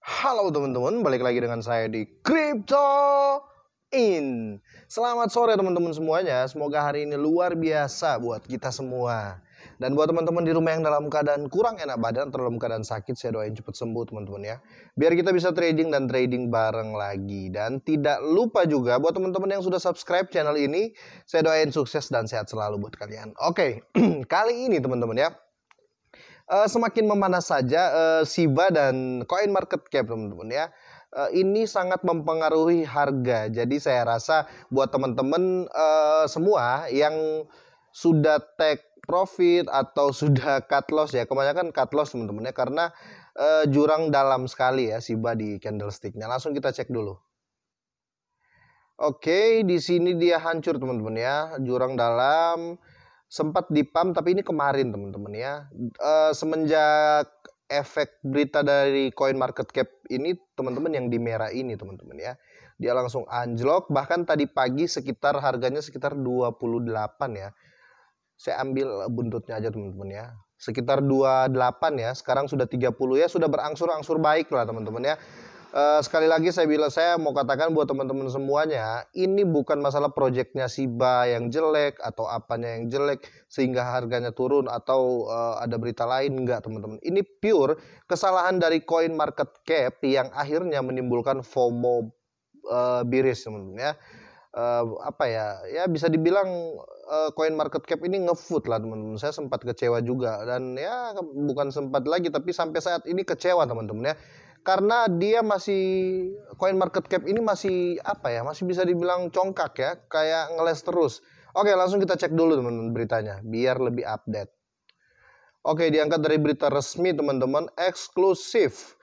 Halo teman-teman, balik lagi dengan saya di Crypto In. Selamat sore teman-teman semuanya. Semoga hari ini luar biasa buat kita semua. Dan buat teman-teman di rumah yang dalam keadaan kurang enak badan atau dalam keadaan sakit, saya doain cepat sembuh teman-teman ya. Biar kita bisa trading dan trading bareng lagi. Dan tidak lupa juga buat teman-teman yang sudah subscribe channel ini, saya doain sukses dan sehat selalu buat kalian. Oke, kali ini teman-teman ya uh, semakin memanas saja uh, eh, Siba dan Coin Market Cap teman-teman ya. Eh, ini sangat mempengaruhi harga. Jadi saya rasa buat teman-teman uh, semua yang sudah take profit atau sudah cut loss ya. Kebanyakan cut loss teman-teman ya karena uh, jurang dalam sekali ya SIBA di candlesticknya. Langsung kita cek dulu. Oke, di sini dia hancur teman-teman ya. Jurang dalam sempat dipam tapi ini kemarin teman-teman ya e, semenjak efek berita dari coin market cap ini teman-teman yang di merah ini teman-teman ya dia langsung anjlok bahkan tadi pagi sekitar harganya sekitar 28 ya saya ambil buntutnya aja teman-teman ya sekitar 28 ya sekarang sudah 30 ya sudah berangsur-angsur baik lah teman-teman ya Uh, sekali lagi saya bilang saya mau katakan buat teman-teman semuanya ini bukan masalah proyeknya Siba yang jelek atau apanya yang jelek sehingga harganya turun atau uh, ada berita lain enggak teman-teman ini pure kesalahan dari coin market cap yang akhirnya menimbulkan FOMO uh, eh, biris teman-teman ya uh, apa ya ya bisa dibilang coin market cap ini ngefood lah teman-teman saya sempat kecewa juga dan ya bukan sempat lagi tapi sampai saat ini kecewa teman-teman ya karena dia masih coin market cap ini masih apa ya masih bisa dibilang congkak ya kayak ngeles terus oke langsung kita cek dulu teman-teman beritanya biar lebih update oke diangkat dari berita resmi teman-teman eksklusif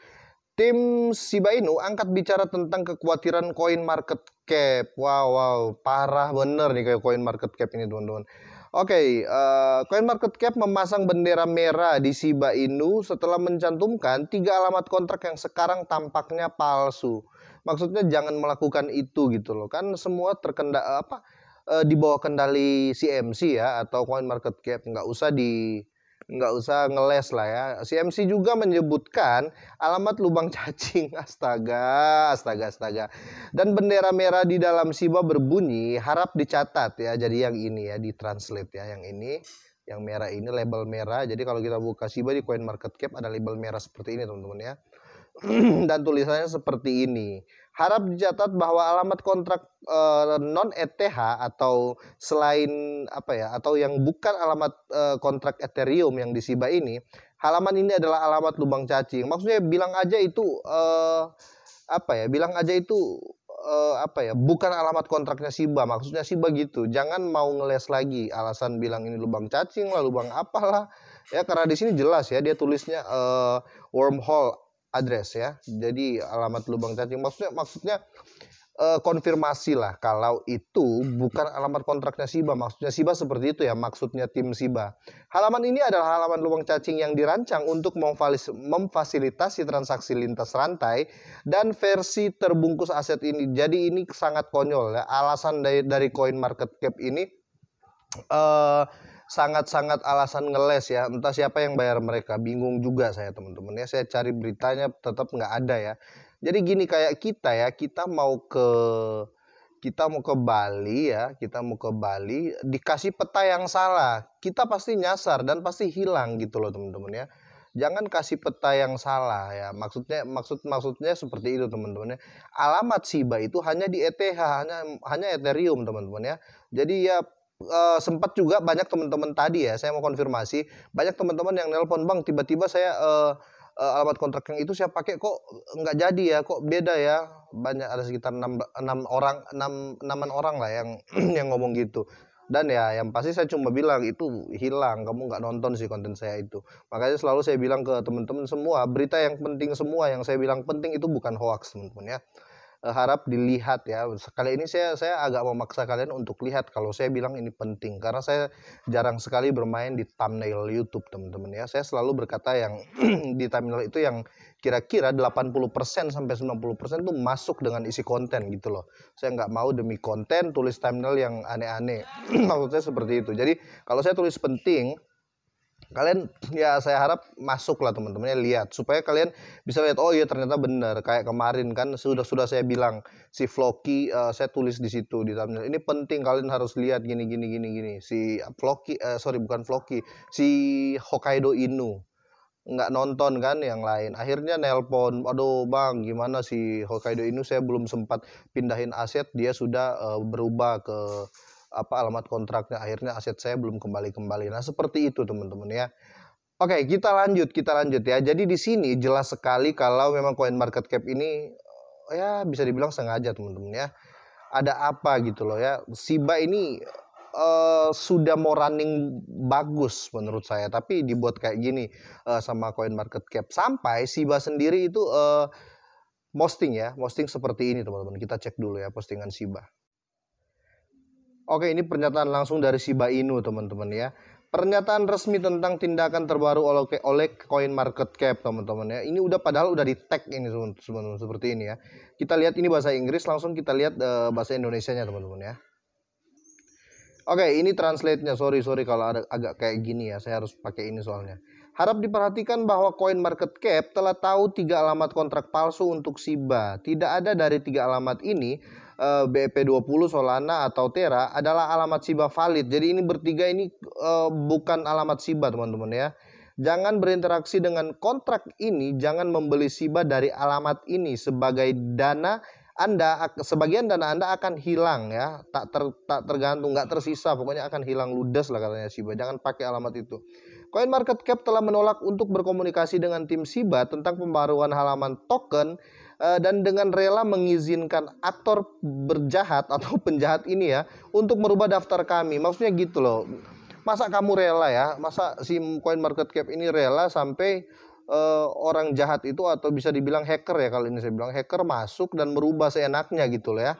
tim Shiba Inu angkat bicara tentang kekhawatiran coin market cap wow wow parah bener nih kayak coin market cap ini teman-teman Oke, okay, uh, eh, Cap memasang bendera merah di Shiba Inu setelah mencantumkan tiga alamat kontrak yang sekarang tampaknya palsu. Maksudnya jangan melakukan itu gitu loh. Kan semua terkendak apa uh, di bawah kendali CMC ya atau Market Cap nggak usah di nggak usah ngeles lah ya. CMC juga menyebutkan alamat lubang cacing. Astaga, astaga, astaga. Dan bendera merah di dalam SIBA berbunyi harap dicatat ya. Jadi yang ini ya di translate ya yang ini. Yang merah ini label merah. Jadi kalau kita buka SIBA di coin market cap ada label merah seperti ini teman-teman ya. Dan tulisannya seperti ini. Harap dicatat bahwa alamat kontrak eh, e, non ETH atau selain apa ya atau yang bukan alamat e, kontrak Ethereum yang di SIBA ini, halaman ini adalah alamat lubang cacing. Maksudnya bilang aja itu e, apa ya? Bilang aja itu uh, apa ya bukan alamat kontraknya Siba maksudnya Siba gitu jangan mau ngeles lagi alasan bilang ini lubang cacing lah lubang apalah ya karena di sini jelas ya dia tulisnya uh, wormhole address ya. Jadi alamat lubang cacing maksudnya maksudnya uh, eh, konfirmasi lah kalau itu bukan alamat kontraknya Siba. Maksudnya Siba seperti itu ya, maksudnya tim Siba. Halaman ini adalah halaman lubang cacing yang dirancang untuk memfasilitasi transaksi lintas rantai dan versi terbungkus aset ini. Jadi ini sangat konyol ya. Alasan dari dari coin market cap ini eh sangat-sangat alasan ngeles ya. Entah siapa yang bayar mereka, bingung juga saya teman-teman ya. Saya cari beritanya tetap nggak ada ya. Jadi gini kayak kita ya, kita mau ke kita mau ke Bali ya, kita mau ke Bali dikasih peta yang salah, kita pasti nyasar dan pasti hilang gitu loh teman-teman ya. Jangan kasih peta yang salah ya. Maksudnya maksud maksudnya seperti itu teman-teman ya. Alamat Siba itu hanya di ETH, hanya hanya Ethereum teman-teman ya. Jadi ya uh, sempat juga banyak teman-teman tadi ya, saya mau konfirmasi, banyak teman-teman yang nelpon bang, tiba-tiba saya uh, uh, alamat kontrak yang itu saya pakai kok nggak jadi ya, kok beda ya, banyak ada sekitar enam enam orang enam enaman orang lah yang yang ngomong gitu. Dan ya yang pasti saya cuma bilang itu hilang, kamu nggak nonton sih konten saya itu. Makanya selalu saya bilang ke teman-teman semua, berita yang penting semua yang saya bilang penting itu bukan hoax teman-teman ya. Eh, harap dilihat ya. Sekali ini saya saya agak memaksa kalian untuk lihat kalau saya bilang ini penting karena saya jarang sekali bermain di thumbnail YouTube, teman-teman ya. Saya selalu berkata yang di thumbnail itu yang kira-kira 80% sampai 90% tuh masuk dengan isi konten gitu loh. Saya nggak mau demi konten tulis thumbnail yang aneh-aneh. Maksud saya seperti itu. Jadi kalau saya tulis penting kalian ya saya harap masuk lah teman-temannya lihat supaya kalian bisa lihat oh iya ternyata benar kayak kemarin kan sudah sudah saya bilang si Floki uh, saya tulis di situ di thumbnail ini penting kalian harus lihat gini gini gini gini si Floki uh, sorry bukan Floki si Hokkaido Inu nggak nonton kan yang lain akhirnya nelpon aduh bang gimana si Hokkaido Inu saya belum sempat pindahin aset dia sudah uh, berubah ke apa alamat kontraknya akhirnya aset saya belum kembali kembali nah seperti itu teman-teman ya oke kita lanjut kita lanjut ya jadi di sini jelas sekali kalau memang coin market cap ini ya bisa dibilang sengaja teman-teman ya ada apa gitu loh ya Siba ini uh, sudah mau running bagus menurut saya tapi dibuat kayak gini uh, sama coin market cap sampai Siba sendiri itu uh, eh, posting ya posting seperti ini teman-teman kita cek dulu ya postingan Siba Oke, ini pernyataan langsung dari Shiba Inu, teman-teman ya. Pernyataan resmi tentang tindakan terbaru oleh oleh Coin Market Cap, teman-teman ya. Ini udah padahal udah di tag ini teman-teman seperti ini ya. Kita lihat ini bahasa Inggris, langsung kita lihat uh, bahasa nya teman-teman ya. Oke, ini translate-nya. Sorry, sorry kalau ada agak kayak gini ya. Saya harus pakai ini soalnya. Harap diperhatikan bahwa coin market cap telah tahu tiga alamat kontrak palsu untuk SIBA. Tidak ada dari tiga alamat ini eh, bp 20 Solana atau Terra adalah alamat SIBA valid. Jadi ini bertiga ini eh, bukan alamat SIBA teman-teman ya. Jangan berinteraksi dengan kontrak ini, jangan membeli SIBA dari alamat ini sebagai dana anda sebagian dana Anda akan hilang ya, tak ter, tak tergantung, nggak tersisa, pokoknya akan hilang ludes lah katanya Shiba. Jangan pakai alamat itu. Coin Market Cap telah menolak untuk berkomunikasi dengan tim Shiba tentang pembaruan halaman token eh, dan dengan rela mengizinkan aktor berjahat atau penjahat ini ya untuk merubah daftar kami. Maksudnya gitu loh. Masa kamu rela ya? Masa si Coin Market Cap ini rela sampai uh, orang jahat itu atau bisa dibilang hacker ya kalau ini saya bilang hacker masuk dan merubah seenaknya gitu loh ya.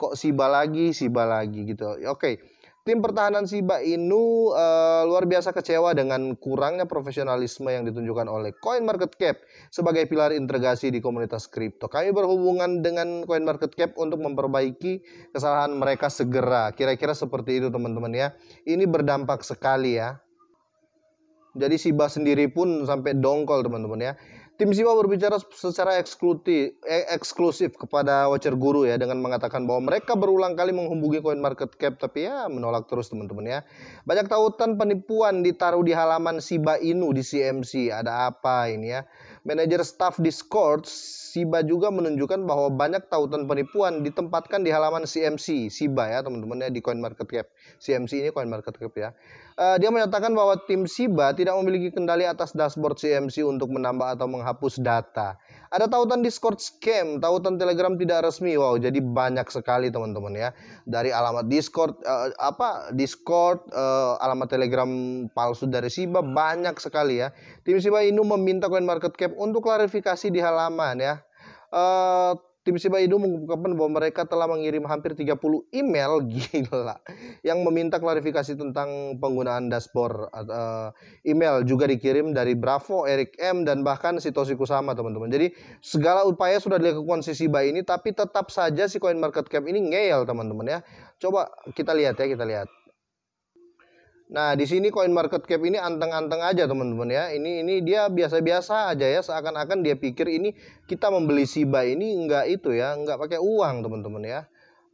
Kok Siba lagi, Siba lagi gitu. Oke. Okay. Tim pertahanan Siba Inu uh, eh, luar biasa kecewa dengan kurangnya profesionalisme yang ditunjukkan oleh CoinMarketCap sebagai pilar integrasi di komunitas kripto. Kami berhubungan dengan CoinMarketCap untuk memperbaiki kesalahan mereka segera. Kira-kira seperti itu teman-teman ya. Ini berdampak sekali ya jadi Siba sendiri pun sampai dongkol teman-teman ya. Tim Siba berbicara secara eksklusif, e, eksklusif kepada Watcher Guru ya dengan mengatakan bahwa mereka berulang kali menghubungi coin market cap tapi ya menolak terus teman-teman ya. Banyak tautan penipuan ditaruh di halaman Siba Inu di CMC. Ada apa ini ya? Manajer staff Discord, Siba juga menunjukkan bahwa banyak tautan penipuan ditempatkan di halaman CMC, Siba ya teman-teman ya di CoinMarketCap. CMC ini CoinMarketCap ya. Uh, dia menyatakan bahwa tim Siba tidak memiliki kendali atas dashboard CMC untuk menambah atau menghapus data. Ada tautan Discord scam, tautan Telegram tidak resmi. Wow, jadi banyak sekali teman-teman ya. Dari alamat Discord uh, apa Discord, uh, alamat Telegram palsu dari Siba banyak sekali ya. Tim Siba ini meminta CoinMarketCap Baik, untuk klarifikasi di halaman ya. Uh, Tim Siba Indo mengungkapkan bahwa mereka telah mengirim hampir 30 email gila yang meminta klarifikasi tentang penggunaan dashboard uh, email juga dikirim dari Bravo, Eric M dan bahkan Sitoshi Kusama teman-teman. Jadi segala upaya sudah dilakukan si Siba ini tapi tetap saja si Coin Market Cap ini ngeyel teman-teman ya. Coba kita lihat ya, kita lihat. Nah, di sini coin market cap ini anteng-anteng aja teman-teman ya. Ini ini dia biasa-biasa aja ya. Seakan-akan dia pikir ini kita membeli Shiba ini enggak itu ya, enggak pakai uang teman-teman ya.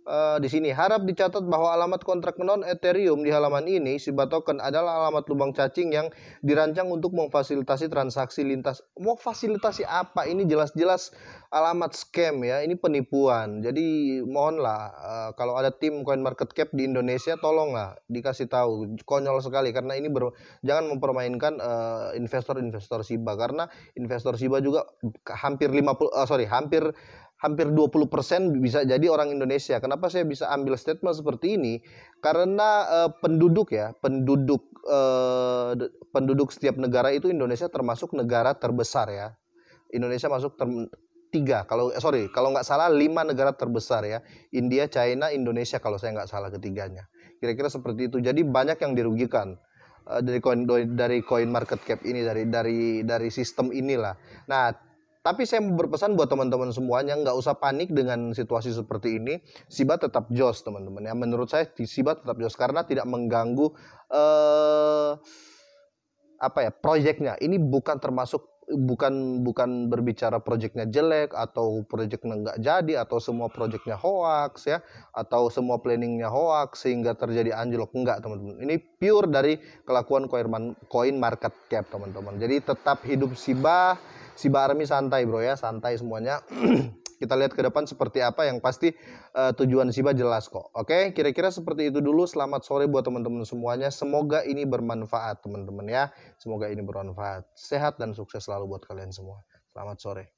Eh, di sini harap dicatat bahwa alamat kontrak non Ethereum di halaman ini Shiba token adalah alamat lubang cacing yang dirancang untuk memfasilitasi transaksi lintas. Mau fasilitasi apa? Ini jelas-jelas alamat scam ya. Ini penipuan. Jadi mohonlah uh, kalau ada tim Coin Market Cap di Indonesia tolonglah dikasih tahu. Konyol sekali karena ini ber, jangan mempermainkan eh, investor-investor uh, investor -investor Shiba karena investor Shiba juga hampir 50 uh, sorry hampir hampir 20% bisa jadi orang Indonesia. Kenapa saya bisa ambil statement seperti ini? Karena uh, penduduk ya, penduduk uh, penduduk setiap negara itu Indonesia termasuk negara terbesar ya. Indonesia masuk ter tiga kalau eh, sorry kalau nggak salah lima negara terbesar ya India China Indonesia kalau saya nggak salah ketiganya kira-kira seperti itu jadi banyak yang dirugikan dari coin dari coin market cap ini dari dari dari sistem inilah. Nah, tapi saya mau berpesan buat teman-teman semuanya, nggak usah panik dengan situasi seperti ini. Siba tetap jos, teman-teman. Ya, menurut saya Siba tetap jos karena tidak mengganggu eh, apa ya proyeknya. Ini bukan termasuk bukan bukan berbicara proyeknya jelek atau proyeknya nggak jadi atau semua proyeknya hoax ya atau semua planningnya hoax sehingga terjadi anjlok enggak teman-teman ini pure dari kelakuan koin koin market cap teman-teman jadi tetap hidup sibah sibah army santai bro ya santai semuanya Kita lihat ke depan seperti apa yang pasti uh, tujuan Siba jelas kok. Oke, kira-kira seperti itu dulu. Selamat sore buat teman-teman semuanya. Semoga ini bermanfaat teman-teman ya. Semoga ini bermanfaat. Sehat dan sukses selalu buat kalian semua. Selamat sore.